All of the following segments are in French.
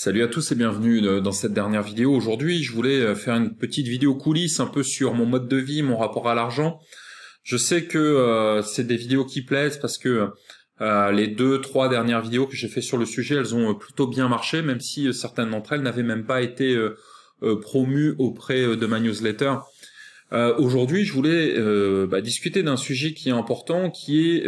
Salut à tous et bienvenue euh, dans cette dernière vidéo. Aujourd'hui, je voulais euh, faire une petite vidéo coulisse, un peu sur mon mode de vie, mon rapport à l'argent. Je sais que euh, c'est des vidéos qui plaisent parce que les deux, trois dernières vidéos que j'ai fait sur le sujet, elles ont plutôt bien marché, même si certaines d'entre elles n'avaient même pas été promues auprès de ma newsletter. Aujourd'hui, je voulais bah, discuter d'un sujet qui est important, qui est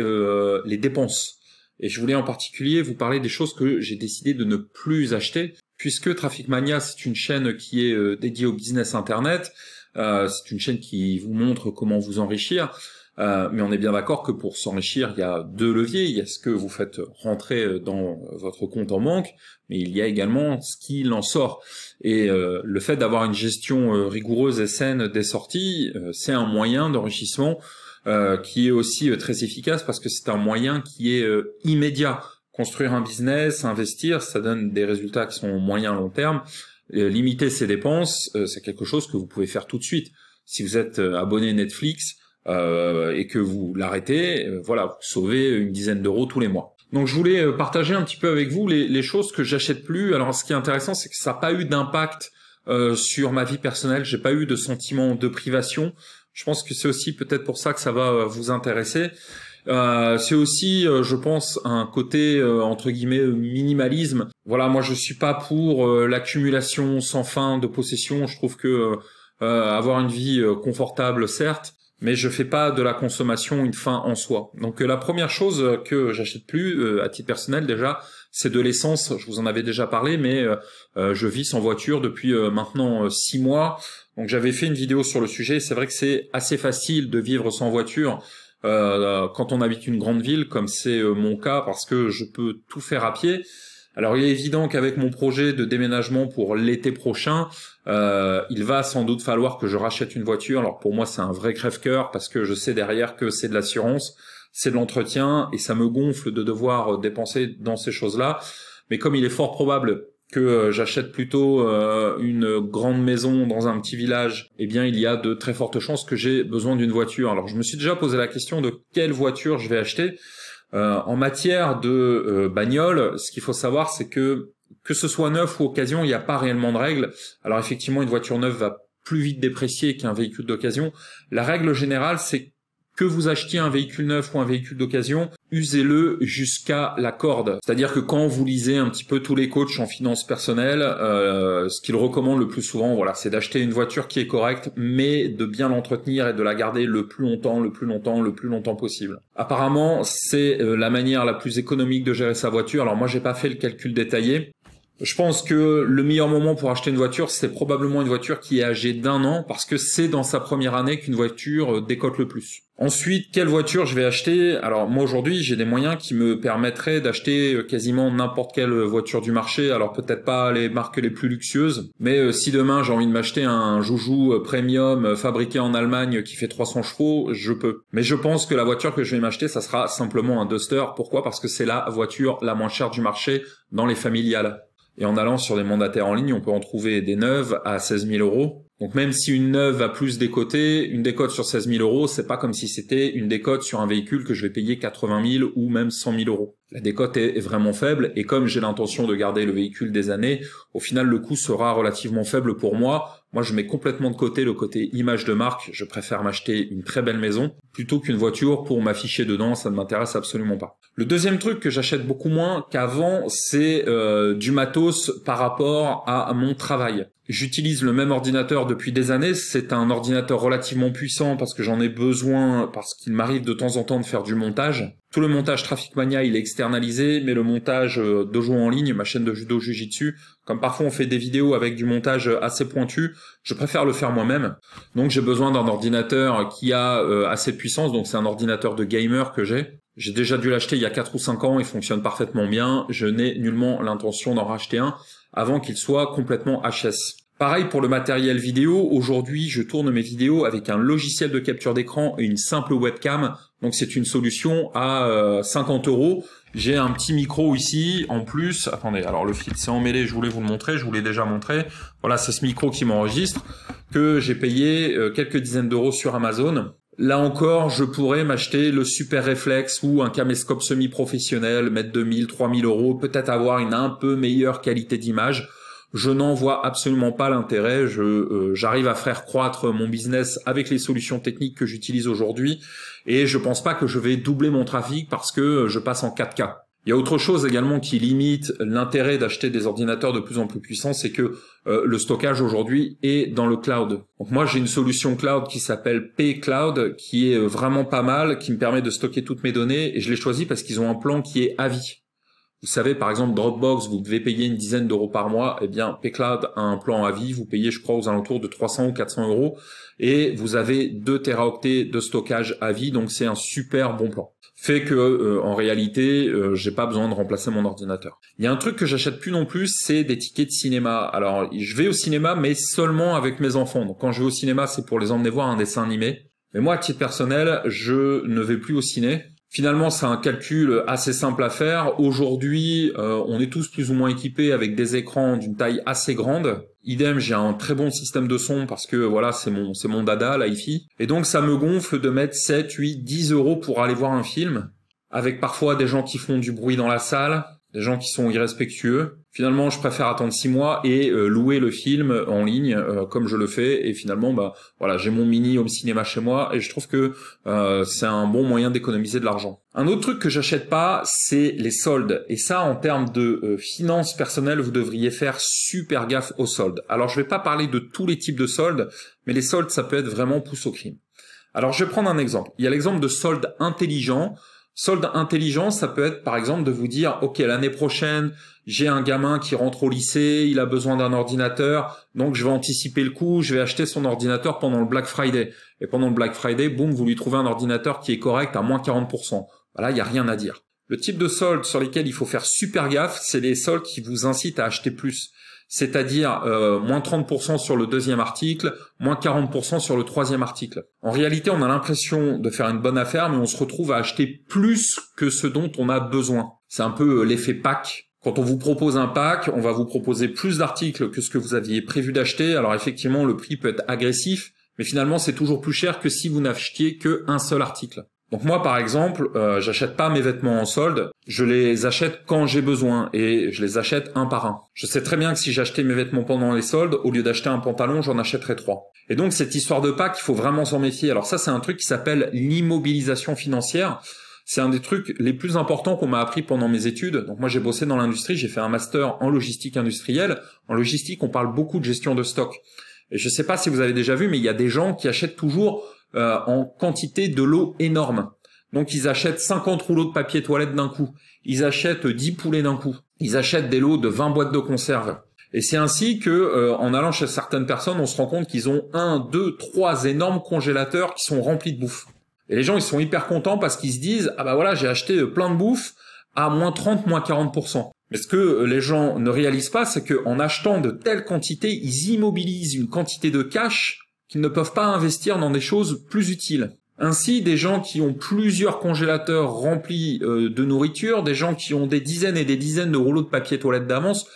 les dépenses. Et je voulais en particulier vous parler des choses que j'ai décidé de ne plus acheter, puisque Traffic Mania, c'est une chaîne qui est euh, dédiée au business Internet, euh, c'est une chaîne qui vous montre comment vous enrichir. Euh, mais on est bien d'accord que pour s'enrichir, il y a deux leviers. Il y a ce que vous faites rentrer dans votre compte en banque, mais il y a également ce qui l'en sort. Et le fait d'avoir une gestion rigoureuse et saine des sorties, c'est un moyen d'enrichissement euh, qui est aussi euh, très efficace parce que c'est un moyen qui est euh, immédiat. Construire un business, investir, ça donne des résultats qui sont à long terme. limiter ses dépenses, c'est quelque chose que vous pouvez faire tout de suite. Si vous êtes abonné Netflix, euh, et que vous l'arrêtez, voilà, vous sauvez une dizaine d'euros tous les mois. Donc je voulais partager un petit peu avec vous les, les choses que j'achète plus. Alors ce qui est intéressant, c'est que ça n'a pas eu d'impact euh, sur ma vie personnelle. J'ai pas eu de sentiment de privation. Je pense que c'est aussi peut-être pour ça que ça va euh, vous intéresser. Euh, c'est aussi, euh, je pense, un côté entre guillemets minimalisme. Voilà, moi je suis pas pour l'accumulation sans fin de possession. Je trouve que avoir une vie confortable, certes, mais je fais pas de la consommation une fin en soi. Donc la première chose que j'achète plus, à titre personnel déjà, c'est de l'essence. Je vous en avais déjà parlé, mais je vis sans voiture depuis maintenant six mois. Donc j'avais fait une vidéo sur le sujet. C'est vrai que c'est assez facile de vivre sans voiture euh, quand on habite une grande ville, comme c'est euh, mon cas, parce que je peux tout faire à pied. Alors il est évident qu'avec mon projet de déménagement pour l'été prochain, euh, il va sans doute falloir que je rachète une voiture. Alors pour moi c'est un vrai crève-cœur parce que je sais derrière que c'est de l'assurance, c'est de l'entretien et ça me gonfle de devoir dépenser dans ces choses-là. Mais comme il est fort probable que euh, j'achète plutôt euh, une grande maison dans un petit village, eh bien il y a de très fortes chances que j'ai besoin d'une voiture. Alors je me suis déjà posé la question de quelle voiture je vais acheter. Euh, en matière de bagnole, ce qu'il faut savoir, c'est que que ce soit neuf ou occasion, il n'y a pas réellement de règle. Alors effectivement, une voiture neuve va plus vite déprécier qu'un véhicule d'occasion. La règle générale, c'est que vous achetiez un véhicule neuf ou un véhicule d'occasion, usez-le jusqu'à la corde. C'est-à-dire que quand vous lisez un petit peu tous les coachs en finances personnelles, euh, ce qu'ils recommandent le plus souvent, voilà, c'est d'acheter une voiture qui est correcte, mais de bien l'entretenir et de la garder le plus longtemps, le plus longtemps, le plus longtemps possible. Apparemment, c'est euh, la manière la plus économique de gérer sa voiture. Alors moi, j'ai pas fait le calcul détaillé, je pense que le meilleur moment pour acheter une voiture, c'est probablement une voiture qui est âgée d'un an, parce que c'est dans sa première année qu'une voiture euh, décote le plus. Ensuite, quelle voiture je vais acheter Alors moi aujourd'hui, j'ai des moyens qui me permettraient d'acheter euh, quasiment n'importe quelle voiture du marché. Alors peut-être pas les marques les plus luxueuses, mais euh, si demain j'ai envie de m'acheter un joujou premium fabriqué en Allemagne qui fait 300 chevaux, je peux. Mais je pense que la voiture que je vais m'acheter, ça sera simplement un Duster. Pourquoi Parce que c'est la voiture la moins chère du marché dans les familiales. Et en allant sur des mandataires en ligne, on peut en trouver des neuves à 16 000 euros. Donc même si une neuve a plus décoté, une décote sur 16 000 euros, c'est pas comme si c'était une décote sur un véhicule que je vais payer 80 000 ou même 100 000 euros. La décote est vraiment faible et comme j'ai l'intention de garder le véhicule des années, au final le coût sera relativement faible pour moi moi, je mets complètement de côté le côté image de marque. Je préfère m'acheter une très belle maison plutôt qu'une voiture pour m'afficher dedans. Ça ne m'intéresse absolument pas. Le deuxième truc que j'achète beaucoup moins qu'avant, c'est euh, du matos par rapport à mon travail. J'utilise le même ordinateur depuis des années. C'est un ordinateur relativement puissant parce que j'en ai besoin, parce qu'il m'arrive de temps en temps de faire du montage tout le montage Traffic Mania, il est externalisé, mais le montage euh, dojo en ligne, ma chaîne de judo jujitsu, comme parfois on fait des vidéos avec du montage assez pointu, je préfère le faire moi-même. Donc j'ai besoin d'un ordinateur qui a euh, assez de puissance, donc c'est un ordinateur de gamer que j'ai. J'ai déjà dû l'acheter il y a 4 ou 5 ans, il fonctionne parfaitement bien, je n'ai nullement l'intention d'en racheter un avant qu'il soit complètement HS. Pareil pour le matériel vidéo. Aujourd'hui, je tourne mes vidéos avec un logiciel de capture d'écran et une simple webcam. Donc c'est une solution à 50 euh, euros. J'ai un petit micro ici en plus. Attendez, alors le fil s'est emmêlé, je voulais vous le montrer, je vous l'ai déjà montré. Voilà, c'est ce micro qui m'enregistre, que j'ai payé euh, quelques dizaines d'euros sur Amazon. Là encore, je pourrais m'acheter le Super Reflex ou un caméscope semi-professionnel, mettre 2000, 3000 euros, peut-être avoir une un peu meilleure qualité d'image je n'en vois absolument pas l'intérêt. Euh, j'arrive à faire croître mon business avec les solutions techniques que j'utilise aujourd'hui et je pense pas que je vais doubler mon trafic parce que euh, je passe en 4K. Il y a autre chose également qui limite l'intérêt d'acheter des ordinateurs de plus en plus puissants, c'est que euh, le stockage aujourd'hui est dans le cloud. Donc moi j'ai une solution cloud qui s'appelle P-Cloud qui est vraiment pas mal, qui me permet de stocker toutes mes données et je l'ai choisi parce qu'ils ont un plan qui est à vie. Vous savez, par exemple, Dropbox, vous devez payer une dizaine d'euros par mois. Eh bien, Pecloud a un plan à vie. Vous payez, je crois, aux alentours de 300 ou 400 euros. Et vous avez 2 teraoctets de stockage à vie. Donc, c'est un super bon plan. Fait que, euh, en réalité, je euh, j'ai pas besoin de remplacer mon ordinateur. Il y a un truc que j'achète plus non plus, c'est des tickets de cinéma. Alors, je vais au cinéma, mais seulement avec mes enfants. Donc, quand je vais au cinéma, c'est pour les emmener voir un dessin animé. Mais moi, à titre personnel, je ne vais plus au ciné Finalement, c'est un calcul assez simple à faire. Aujourd'hui, euh, on est tous plus ou moins équipés avec des écrans d'une taille assez grande. Idem, j'ai un très bon système de son parce que voilà, c'est mon c'est mon dada, l'iFi. Et donc ça me gonfle de mettre 7, 8, 10 euros pour aller voir un film, avec parfois des gens qui font du bruit dans la salle, des gens qui sont irrespectueux finalement, je préfère attendre six mois et euh, louer le film en ligne euh, comme je le fais. Et finalement, bah voilà, j'ai mon mini home cinéma chez moi et je trouve que euh, c'est un bon moyen d'économiser de l'argent. Un autre truc que j'achète pas, c'est les soldes. Et ça, en termes de finances personnelles, vous devriez faire super gaffe aux soldes. Alors, je vais pas parler de tous les types de soldes, mais les soldes, ça peut être vraiment pousse au crime. Alors, je vais prendre un exemple. Il y a l'exemple de soldes intelligents. Solde intelligent, ça peut être par exemple de vous dire, OK, l'année prochaine, j'ai un gamin qui rentre au lycée, il a besoin d'un ordinateur, donc je vais anticiper le coup, je vais acheter son ordinateur pendant le Black Friday. Et pendant le Black Friday, boum, vous lui trouvez un ordinateur qui est correct à moins 40%. Voilà, il n'y a rien à dire. Le type de soldes sur lesquels il faut faire super gaffe, c'est les soldes qui vous incitent à acheter plus c'est-à-dire euh, moins 30% sur le deuxième article, moins 40% sur le troisième article. En réalité, on a l'impression de faire une bonne affaire, mais on se retrouve à acheter plus que ce dont on a besoin. C'est un peu euh, l'effet pack. Quand on vous propose un pack, on va vous proposer plus d'articles que ce que vous aviez prévu d'acheter. Alors effectivement, le prix peut être agressif, mais finalement, c'est toujours plus cher que si vous n'achetiez qu'un seul article. Donc moi, par exemple, euh, j'achète pas mes vêtements en solde. Je les achète quand j'ai besoin et je les achète un par un. Je sais très bien que si j'achetais mes vêtements pendant les soldes, au lieu d'acheter un pantalon, j'en achèterais trois. Et donc cette histoire de pack, il faut vraiment s'en méfier. Alors ça, c'est un truc qui s'appelle l'immobilisation financière. C'est un des trucs les plus importants qu'on m'a appris pendant mes études. Donc moi j'ai bossé dans l'industrie, j'ai fait un master en logistique industrielle. En logistique, on parle beaucoup de gestion de stock. Et je sais pas si vous avez déjà vu, mais il y a des gens qui achètent toujours euh, en quantité de l'eau énorme. Donc ils achètent 50 rouleaux de papier toilette d'un coup, ils achètent 10 poulets d'un coup, ils achètent des lots de 20 boîtes de conserve. Et c'est ainsi que, euh, en allant chez certaines personnes, on se rend compte qu'ils ont un, deux, trois énormes congélateurs qui sont remplis de bouffe. Et les gens, ils sont hyper contents parce qu'ils se disent, ah bah voilà, j'ai acheté plein de bouffe à moins 30, moins 40%. Mais ce que les gens ne réalisent pas, c'est qu'en achetant de telles quantités, ils immobilisent une quantité de cash qu'ils ne peuvent pas investir dans des choses plus utiles. Ainsi, des gens qui ont plusieurs congélateurs remplis euh, de nourriture, des gens qui ont des dizaines et des dizaines de rouleaux de papier toilette d'avance,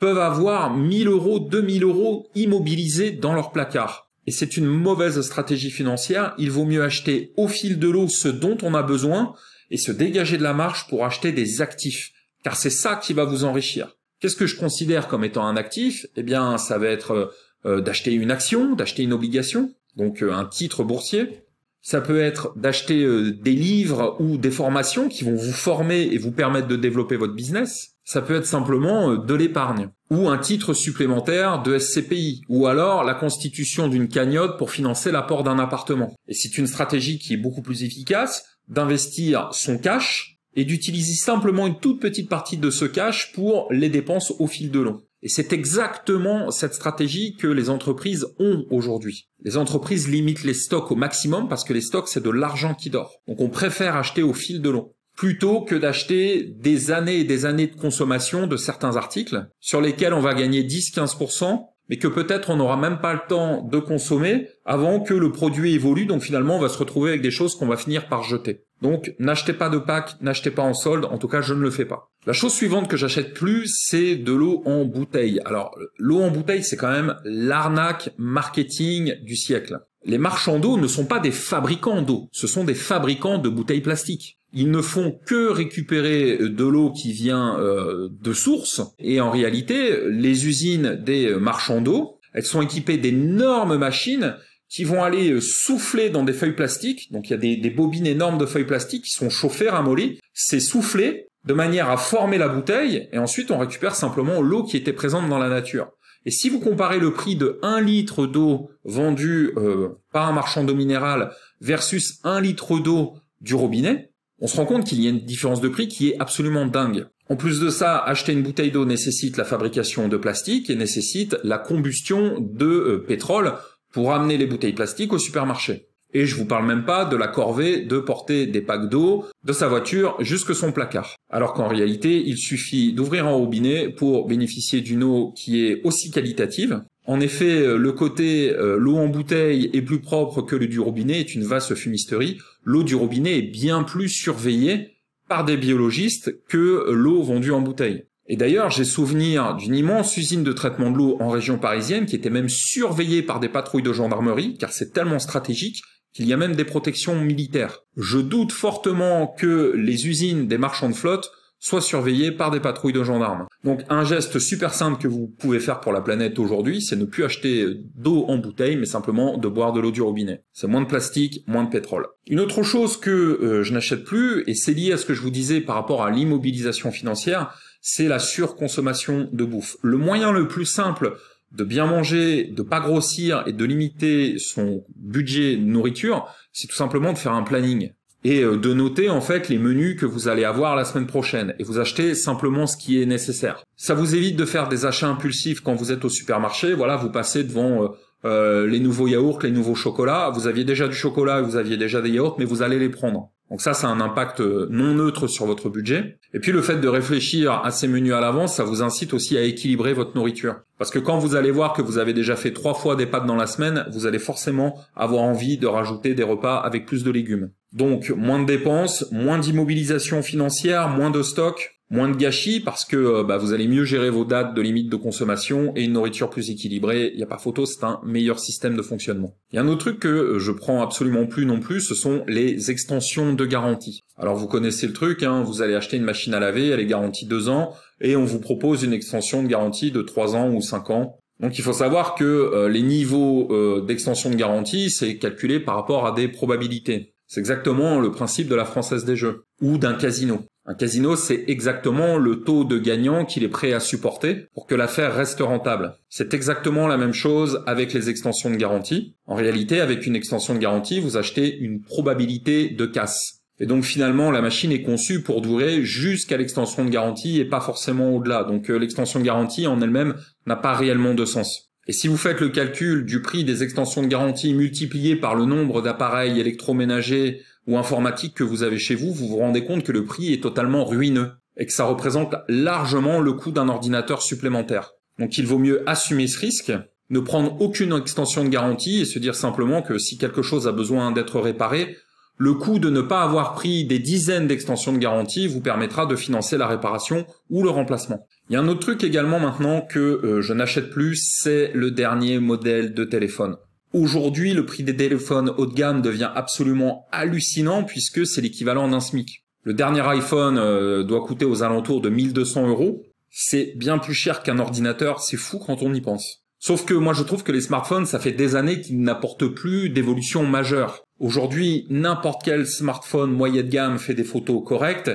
peuvent avoir 1000 euros, 2000 euros immobilisés dans leur placard. Et c'est une mauvaise stratégie financière. Il vaut mieux acheter au fil de l'eau ce dont on a besoin et se dégager de la marche pour acheter des actifs. Car c'est ça qui va vous enrichir. Qu'est-ce que je considère comme étant un actif Eh bien, ça va être euh, euh, d'acheter une action, d'acheter une obligation, donc euh, un titre boursier. Ça peut être d'acheter euh, des livres ou des formations qui vont vous former et vous permettre de développer votre business. Ça peut être simplement de l'épargne ou un titre supplémentaire de SCPI ou alors la constitution d'une cagnotte pour financer l'apport d'un appartement. Et c'est une stratégie qui est beaucoup plus efficace d'investir son cash et d'utiliser simplement une toute petite partie de ce cash pour les dépenses au fil de l'eau. Et c'est exactement cette stratégie que les entreprises ont aujourd'hui. Les entreprises limitent les stocks au maximum parce que les stocks, c'est de l'argent qui dort. Donc on préfère acheter au fil de l'eau plutôt que d'acheter des années et des années de consommation de certains articles sur lesquels on va gagner 10-15% mais que peut-être on n'aura même pas le temps de consommer avant que le produit évolue. Donc finalement, on va se retrouver avec des choses qu'on va finir par jeter. Donc n'achetez pas de pack, n'achetez pas en solde, en tout cas je ne le fais pas. La chose suivante que j'achète plus, c'est de l'eau en bouteille. Alors l'eau en bouteille, c'est quand même l'arnaque marketing du siècle. Les marchands d'eau ne sont pas des fabricants d'eau, ce sont des fabricants de bouteilles plastiques. Ils ne font que récupérer de l'eau qui vient euh, de source, et en réalité, les usines des marchands d'eau, elles sont équipées d'énormes machines qui vont aller souffler dans des feuilles plastiques. Donc il y a des, bobines énormes de feuilles plastiques qui sont chauffées, ramollies. C'est soufflé de manière à former la bouteille, et ensuite on récupère simplement l'eau qui était présente dans la nature. Et si vous comparez le prix de 1 litre d'eau vendue euh, par un marchand d'eau minérale versus 1 litre d'eau du robinet, on se rend compte qu'il y a une différence de prix qui est absolument dingue. En plus de ça, acheter une bouteille d'eau nécessite la fabrication de plastique et nécessite la combustion de euh, pétrole pour amener les bouteilles plastiques au supermarché. Et je vous parle même pas de la corvée de porter des packs d'eau de sa voiture jusque son placard. Alors qu'en réalité, il suffit d'ouvrir un robinet pour bénéficier d'une eau qui est aussi qualitative en effet, euh, le côté euh, l'eau en bouteille est plus propre que le du robinet est une vaste fumisterie. L'eau du robinet est bien plus surveillée par des biologistes que euh, l'eau vendue en bouteille. Et d'ailleurs, j'ai souvenir d'une immense usine de traitement de l'eau en région parisienne qui était même surveillée par des patrouilles de gendarmerie, car c'est tellement stratégique qu'il y a même des protections militaires. Je doute fortement que les usines des marchands de flotte soit surveillé par des patrouilles de gendarmes. Donc un geste super simple que vous pouvez faire pour la planète aujourd'hui, c'est ne plus acheter d'eau en bouteille, mais simplement de boire de l'eau du robinet. C'est moins de plastique, moins de pétrole. Une autre chose que euh, je n'achète plus, et c'est lié à ce que je vous disais par rapport à l'immobilisation financière, c'est la surconsommation de bouffe. Le moyen le plus simple de bien manger, de pas grossir et de limiter son budget nourriture, c'est tout simplement de faire un planning et euh, de noter en fait les menus que vous allez avoir la semaine prochaine et vous achetez simplement ce qui est nécessaire. Ça vous évite de faire des achats impulsifs quand vous êtes au supermarché. Voilà, vous passez devant euh, euh, les nouveaux yaourts, les nouveaux chocolats. Vous aviez déjà du chocolat, vous aviez déjà des yaourts, mais vous allez les prendre. Donc ça, ça a un impact non neutre sur votre budget. Et puis le fait de réfléchir à ces menus à l'avance, ça vous incite aussi à équilibrer votre nourriture. Parce que quand vous allez voir que vous avez déjà fait trois fois des pâtes dans la semaine, vous allez forcément avoir envie de rajouter des repas avec plus de légumes. Donc moins de dépenses, moins d'immobilisation financière, moins de stocks, moins de gâchis parce que euh, bah, vous allez mieux gérer vos dates de limite de consommation et une nourriture plus équilibrée, il n'y a pas photo, c'est un meilleur système de fonctionnement. Il y a un autre truc que euh, je prends absolument plus non plus, ce sont les extensions de garantie. Alors vous connaissez le truc, hein, vous allez acheter une machine à laver, elle est garantie deux ans, et on vous propose une extension de garantie de 3 ans ou 5 ans. Donc il faut savoir que euh, les niveaux d'extension de garantie, c'est calculé par rapport à des probabilités. C'est exactement le principe de la Française des Jeux ou d'un casino. Un casino, c'est exactement le taux de gagnant qu'il est prêt à supporter pour que l'affaire reste rentable. C'est exactement la même chose avec les extensions de garantie. En réalité, avec une extension de garantie, vous achetez une probabilité de casse. Et donc finalement, la machine est conçue pour durer jusqu'à l'extension de garantie et pas forcément au-delà. Donc euh, l'extension de garantie en elle-même n'a pas réellement de sens. Et si vous faites le calcul du prix des extensions de garantie multiplié par le nombre d'appareils électroménagers ou informatiques que vous avez chez vous, vous vous rendez compte que le prix est totalement ruineux et que ça représente largement le coût d'un ordinateur supplémentaire. Donc il vaut mieux assumer ce risque, ne prendre aucune extension de garantie et se dire simplement que si quelque chose a besoin d'être réparé, le coût de ne pas avoir pris des dizaines d'extensions de garantie vous permettra de financer la réparation ou le remplacement. Il y a un autre truc également maintenant que euh, je n'achète plus, c'est le dernier modèle de téléphone. Aujourd'hui, le prix des téléphones haut de gamme devient absolument hallucinant puisque c'est l'équivalent d'un SMIC. Le dernier iPhone euh, doit coûter aux alentours de 1200 euros. C'est bien plus cher qu'un ordinateur, c'est fou quand on y pense. Sauf que moi je trouve que les smartphones, ça fait des années qu'ils n'apportent plus d'évolution majeure. Aujourd'hui, n'importe quel smartphone moyen de gamme fait des photos correctes,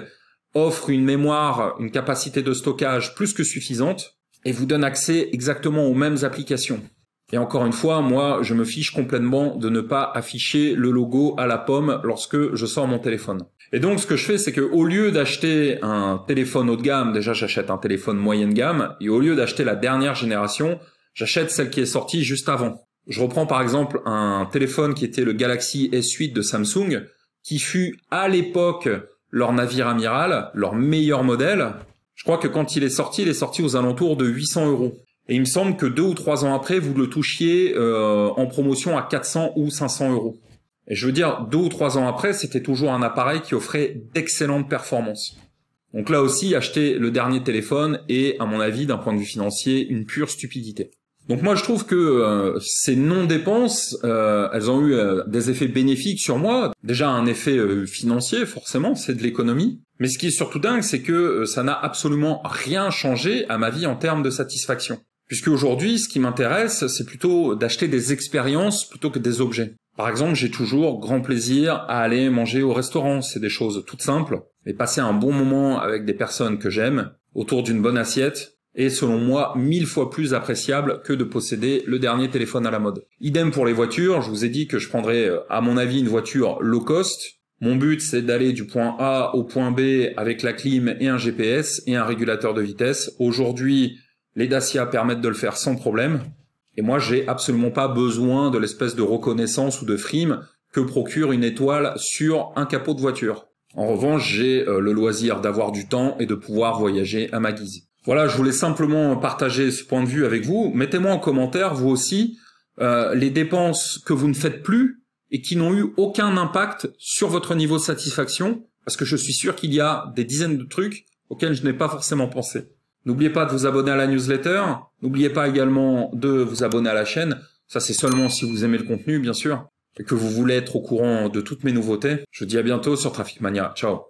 offre une mémoire, une capacité de stockage plus que suffisante et vous donne accès exactement aux mêmes applications. Et encore une fois, moi, je me fiche complètement de ne pas afficher le logo à la pomme lorsque je sors mon téléphone. Et donc, ce que je fais, c'est que au lieu d'acheter un téléphone haut de gamme, déjà, j'achète un téléphone moyenne gamme, et au lieu d'acheter la dernière génération, j'achète celle qui est sortie juste avant. Je reprends par exemple un téléphone qui était le Galaxy S8 de Samsung, qui fut à l'époque leur navire amiral, leur meilleur modèle. Je crois que quand il est sorti, il est sorti aux alentours de 800 euros. Et il me semble que deux ou trois ans après, vous le touchiez euh, en promotion à 400 ou 500 euros. Et je veux dire, deux ou trois ans après, c'était toujours un appareil qui offrait d'excellentes performances. Donc là aussi, acheter le dernier téléphone est, à mon avis, d'un point de vue financier, une pure stupidité. Donc moi je trouve que euh, ces non-dépenses, euh, elles ont eu euh, des effets bénéfiques sur moi. Déjà un effet financier forcément, c'est de l'économie. Mais ce qui est surtout dingue, c'est que ça n'a absolument rien changé à ma vie en termes de satisfaction. Puisque aujourd'hui, ce qui m'intéresse, c'est plutôt d'acheter des expériences plutôt que des objets. Par exemple, j'ai toujours grand plaisir à aller manger au restaurant. C'est des choses toutes simples. Et passer un bon moment avec des personnes que j'aime autour d'une bonne assiette, est selon moi mille fois plus appréciable que de posséder le dernier téléphone à la mode. Idem pour les voitures, je vous ai dit que je prendrais euh, à mon avis une voiture low cost. Mon but c'est d'aller du point A au point B avec la clim et un GPS et un régulateur de vitesse. Aujourd'hui, les Dacia permettent de le faire sans problème. Et moi, j'ai absolument pas besoin de l'espèce de reconnaissance ou de frime que procure une étoile sur un capot de voiture. En revanche, j'ai euh, le loisir d'avoir du temps et de pouvoir voyager à ma guise. Voilà, je voulais simplement partager ce point de vue avec vous. Mettez-moi en commentaire, vous aussi, euh, les dépenses que vous ne faites plus et qui n'ont eu aucun impact sur votre niveau de satisfaction, parce que je suis sûr qu'il y a des dizaines de trucs auxquels je n'ai pas forcément pensé. N'oubliez pas de vous abonner à la newsletter, n'oubliez pas également de vous abonner à la chaîne, ça c'est seulement si vous aimez le contenu bien sûr, et que vous voulez être au courant de toutes mes nouveautés. Je vous dis à bientôt sur Traffic Mania, ciao